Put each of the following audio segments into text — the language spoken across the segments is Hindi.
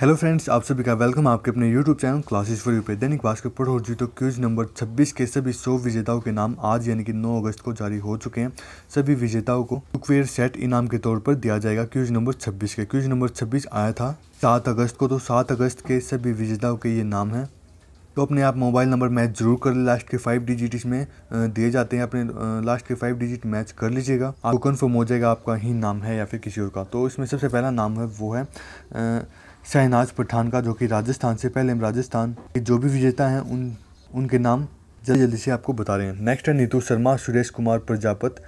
हेलो फ्रेंड्स आप सभी का वेलकम आपके अपने YouTube channel classes for you पे दैनिक भास्कर पर और तो क्यूज नंबर 26 के सभी 100 विजेताओं के नाम आज यानी कि 9 अगस्त को जारी हो चुके हैं सभी विजेताओं को कुकवेयर सेट इनाम के तौर पर दिया जाएगा क्यूज नंबर 26 के क्यूज नंबर 26 आया था सात अगस्त को तो सात अगस्त के सभी विजेताओं के ये नाम हैं तो अपने आप मोबाइल नंबर मैच जरूर कर लास्ट के फाइव डिजिट इसमें दिए जाते हैं अपने लास्ट के फाइव डिजिट मैच कर लीजिएगा आपको कन्फर्म हो जाएगा आपका ही नाम है या फिर किसी और का तो इसमें सबसे पहला नाम है वो है शहनाज पठान का जो कि राजस्थान से पहले हम राजस्थान के जो भी विजेता हैं उन उनके नाम जल्दी जल्दी से आपको बता रहे हैं नेक्स्ट है नीतू शर्मा सुरेश कुमार प्रजापत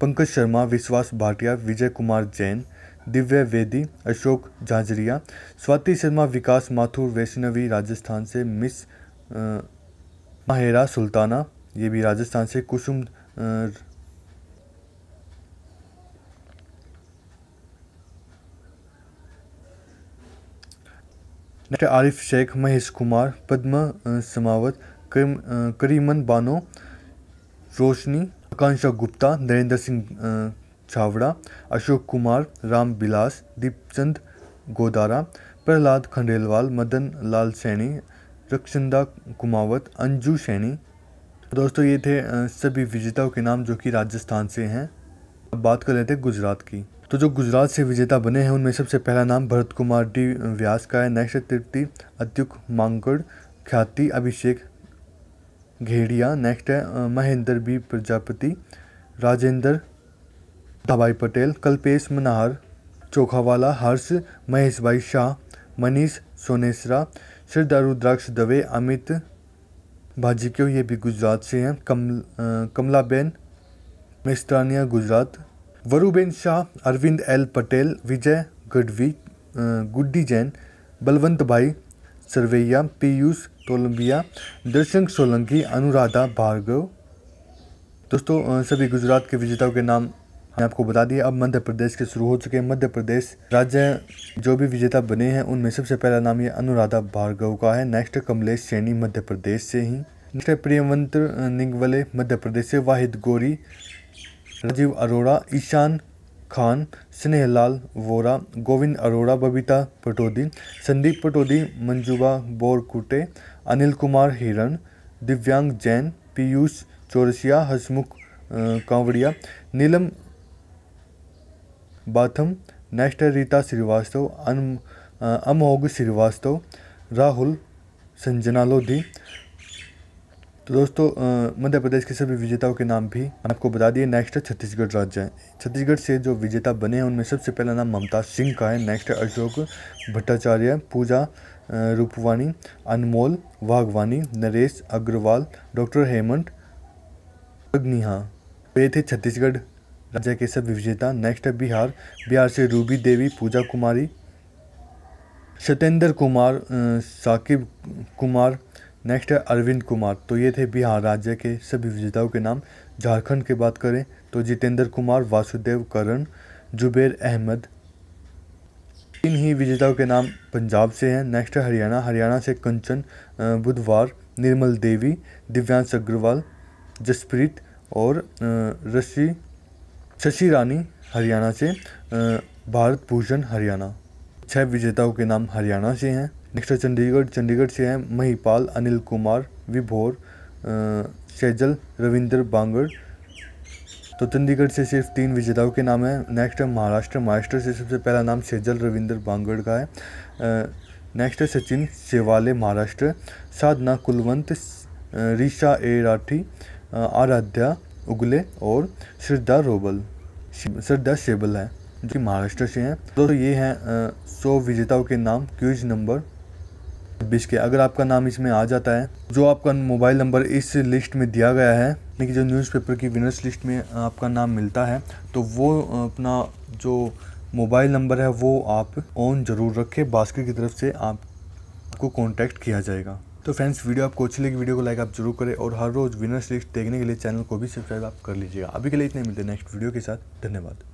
पंकज शर्मा विश्वास भाटिया विजय कुमार जैन दिव्य वेदी अशोक झांझरिया स्वाति शर्मा विकास माथुर वैष्णवी राजस्थान से मिस माहेरा सुल्ताना ये भी राजस्थान से कुसुम डॉक्टर आरिफ शेख महेश कुमार पद्म समावत करीमन बानो रोशनी आकांक्षा गुप्ता नरेंद्र सिंह छावड़ा अशोक कुमार राम बिलास दीपचंद गोदारा प्रहलाद खंडेलवाल मदन लाल सैनी रक्षिंदा कुमावत अंजू सैनी दोस्तों ये थे सभी विजेताओं के नाम जो कि राजस्थान से हैं अब बात कर लेते हैं गुजरात की तो जो गुजरात से विजेता बने हैं उनमें सबसे पहला नाम भरत कुमार डी व्यास का है नेक्स्ट तृप्ति अत्युक मांगड़ ख्याति अभिषेक घेड़िया नेक्स्ट है महेंद्र बी प्रजापति राजेंद्र दबाई पटेल कल्पेश मनाहर चोखावाला हर्ष महेश भाई शाह मनीष सोनेसरा श्रद्धा रुद्राक्ष दवे अमित भाजी के ये भी गुजरात से हैं कम कमलाबेन मिस्त्रानिया गुजरात वरुबेन शाह अरविंद एल पटेल विजय गढ़वी गुड्डी जैन बलवंत भाई सरवैया पीयूष तोलंबिया दर्शन सोलंकी अनुराधा भार्गव दोस्तों सभी गुजरात के विजेताओं के नाम मैं आपको बता दिया अब मध्य प्रदेश के शुरू हो चुके हैं मध्य प्रदेश राज्य जो भी विजेता बने हैं उनमें सबसे पहला नाम ये अनुराधा भार्गव का है नेक्स्ट कमलेश सैनी मध्य प्रदेश से ही नेक्स्ट है प्रियमंत्र निगवले मध्य प्रदेश से वाहिद गोरी राजीव अरोड़ा ईशान खान स्नेहलाल वोरा गोविंद अरोड़ा बबीता पटोदी संदीप पटोदी मंजूबा बोरकुटे अनिल कुमार हिरण दिव्यांग जैन पीयूष चौरसिया हसमुख कांवड़िया नीलम बाथम नेस्टर रीता श्रीवास्तव अन अमोघ श्रीवास्तव राहुल संजना लोधी तो दोस्तों मध्य प्रदेश के सभी विजेताओं के नाम भी आपको बता दिए नेक्स्ट है छत्तीसगढ़ राज्य छत्तीसगढ़ से जो विजेता बने हैं उनमें सबसे पहला नाम ममता सिंह का है नेक्स्ट है अशोक भट्टाचार्य पूजा रूपवानी अनमोल वाघवानी नरेश अग्रवाल डॉक्टर हेमंत अग्निहा वे तो थे छत्तीसगढ़ राज्य के सभी विजेता नेक्स्ट है बिहार बिहार से रूबी देवी पूजा कुमारी सत्येंद्र कुमार साकिब कुमार नेक्स्ट है अरविंद कुमार तो ये थे बिहार राज्य के सभी विजेताओं के नाम झारखंड की बात करें तो जितेंद्र कुमार वासुदेव करण जुबेर अहमद इन ही विजेताओं के नाम पंजाब से हैं नेक्स्ट है हरियाणा हरियाणा से कंचन बुधवार निर्मल देवी दिव्यांश अग्रवाल जसप्रीत और रशि शशि रानी हरियाणा से भारत भूषण हरियाणा छह विजेताओं के नाम हरियाणा से हैं नेक्स्ट है चंडीगढ़ चंडीगढ़ से हैं महिपाल अनिल कुमार विभोर शैजल रविंदर बांगड़ तो चंडीगढ़ से सिर्फ तीन विजेताओं के नाम हैं नेक्स्ट है महाराष्ट्र महाराष्ट्र से सबसे पहला नाम शैजल रविंद्र बांगड़ का है नेक्स्ट है सचिन सेवाले महाराष्ट्र साधना कुलवंत रीशा ए राठी आराध्या उगले और श्रद्धा रोबल श्रद्धा शेबल है जो कि महाराष्ट्र से हैं तो ये हैं सौ विजेताओं के नाम क्यूज नंबर छब्बीस के अगर आपका नाम इसमें आ जाता है जो आपका मोबाइल नंबर इस लिस्ट में दिया गया है यानी कि जो न्यूज़पेपर की विनर्स लिस्ट में आपका नाम मिलता है तो वो अपना जो मोबाइल नंबर है वो आप ऑन ज़रूर रखें भास्कर की तरफ से आपको कॉन्टैक्ट किया जाएगा तो फ्रेंड्स वीडियो आपको अच्छी लगी वीडियो को लाइक आप जरूर करें और हर रोज़ विनर्स लिस्ट देखने के लिए चैनल को भी सब्सक्राइब आप कर लीजिएगा अभी के लिए इतने मिलते हैं नेक्स्ट वीडियो के साथ धन्यवाद